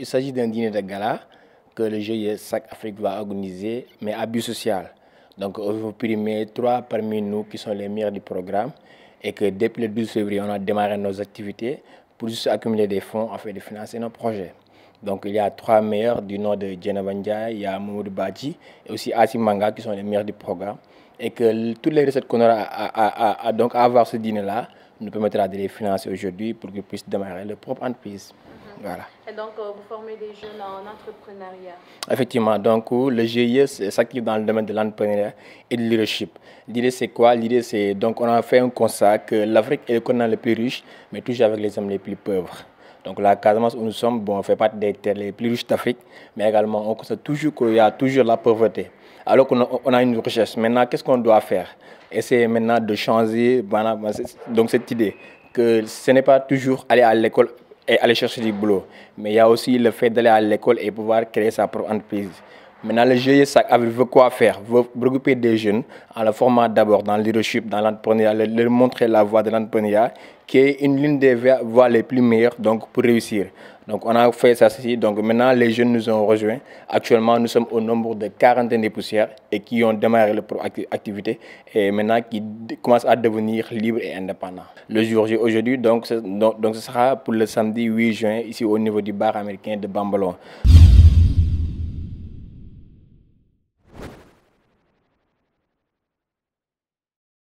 Il s'agit d'un dîner de gala que le GIE SAC Afrique va organiser, mais à but social. Donc, vous veut primer trois parmi nous qui sont les meilleurs du programme et que depuis le 12 février, on a démarré nos activités pour juste accumuler des fonds afin de financer nos projets. Donc, il y a trois meilleurs du nom de Djenabandja, il y a et aussi Asim Manga qui sont les meilleurs du programme. Et que toutes les recettes qu'on aura à, avoir ce dîner-là, nous permettra de les financer aujourd'hui pour qu'ils puissent démarrer leur propre entreprise. Mhm. Voilà. Et donc, euh, vous formez des jeunes en entrepreneuriat Effectivement. Donc, euh, le GIE s'active dans le domaine de l'entrepreneuriat et du leadership. L'idée, c'est quoi L'idée, c'est. Donc, on a fait un constat que l'Afrique est le continent le plus riche, mais toujours avec les hommes les plus pauvres. Donc la Casamance où nous sommes, bon, on fait partie des terres les plus riches d'Afrique, mais également on constate toujours qu'il y a toujours la pauvreté alors qu'on a, une recherche, Maintenant, qu'est-ce qu'on doit faire Essayer maintenant de changer donc cette idée que ce n'est pas toujours aller à l'école et aller chercher du boulot, mais il y a aussi le fait d'aller à l'école et pouvoir créer sa propre entreprise. Maintenant, le GESAC veut quoi faire Veut regrouper des jeunes en le formant d'abord dans le leadership, dans l'entrepreneuriat, leur montrer la voie de l'entrepreneuriat, qui est une l'une des voies les plus meilleures donc, pour réussir. Donc, on a fait ça, ceci. Donc, maintenant, les jeunes nous ont rejoints. Actuellement, nous sommes au nombre de quarantaine de poussières et qui ont démarré leur activité et maintenant qui commencent à devenir libres et indépendants. Le jour aujourd'hui, donc, donc, ce sera pour le samedi 8 juin, ici au niveau du bar américain de Bambalon.